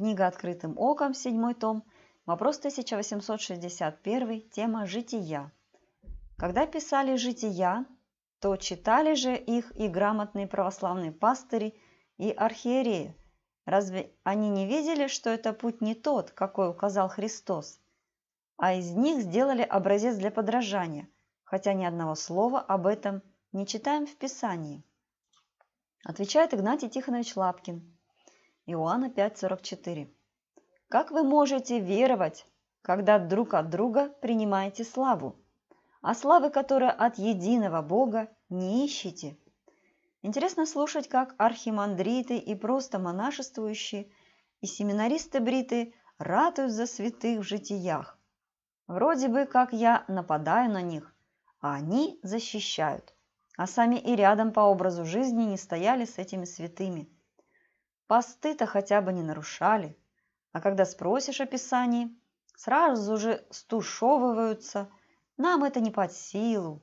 Книга «Открытым оком», седьмой том, вопрос 1861, тема «Жития». Когда писали «Жития», то читали же их и грамотные православные пастыри и архиереи. Разве они не видели, что это путь не тот, какой указал Христос? А из них сделали образец для подражания, хотя ни одного слова об этом не читаем в Писании. Отвечает Игнатий Тихонович Лапкин – Иоанна 5:44. Как вы можете веровать, когда друг от друга принимаете славу, а славы, которая от единого Бога, не ищете? Интересно слушать, как архимандриты и просто монашествующие и семинаристы-бриты ратуют за святых в житиях. Вроде бы, как я нападаю на них, а они защищают. А сами и рядом по образу жизни не стояли с этими святыми – Посты-то хотя бы не нарушали. А когда спросишь о писании, сразу же стушевываются. Нам это не под силу.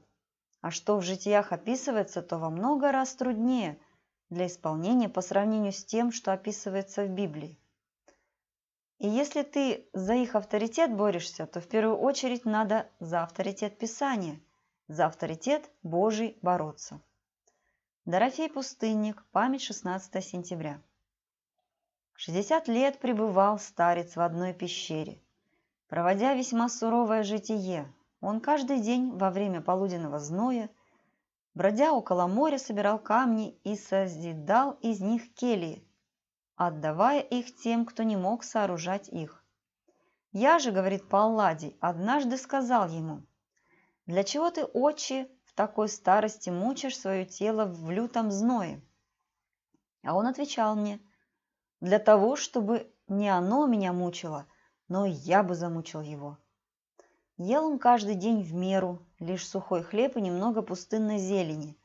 А что в житиях описывается, то во много раз труднее для исполнения по сравнению с тем, что описывается в Библии. И если ты за их авторитет борешься, то в первую очередь надо за авторитет Писания, за авторитет Божий бороться. Дорофей Пустынник, память 16 сентября. Шестьдесят лет пребывал старец в одной пещере. Проводя весьма суровое житие, он каждый день во время полуденного зноя, бродя около моря, собирал камни и созидал из них келии, отдавая их тем, кто не мог сооружать их. «Я же, — говорит Палладий, — однажды сказал ему, — для чего ты, отче, в такой старости мучаешь свое тело в лютом зное?» А он отвечал мне, для того, чтобы не оно меня мучило, но я бы замучил его. Ел он каждый день в меру, лишь сухой хлеб и немного пустынной зелени.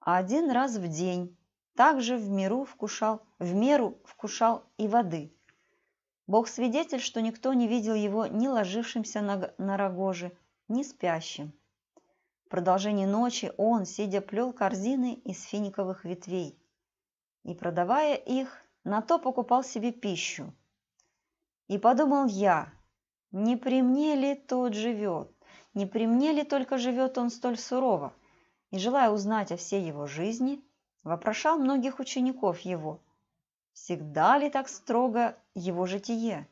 А один раз в день также в меру вкушал, в меру вкушал и воды. Бог свидетель, что никто не видел его ни ложившимся на, на рогоже, ни спящим. В продолжении ночи он, сидя, плел корзины из финиковых ветвей и, продавая их, на то покупал себе пищу. И подумал я, не при мне ли тот живет, не при мне ли только живет он столь сурово, и, желая узнать о всей его жизни, вопрошал многих учеников его, всегда ли так строго его житие,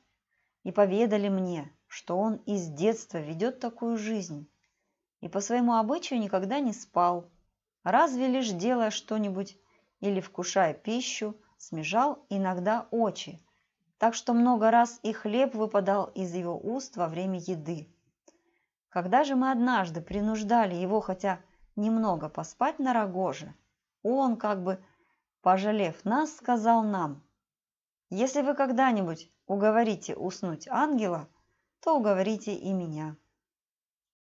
и поведали мне, что он из детства ведет такую жизнь, и по своему обычаю никогда не спал, разве лишь делая что-нибудь или вкушая пищу, смежал иногда очи, так что много раз и хлеб выпадал из его уст во время еды. Когда же мы однажды принуждали его хотя немного поспать на рогоже, он, как бы пожалев нас, сказал нам, «Если вы когда-нибудь уговорите уснуть ангела, то уговорите и меня».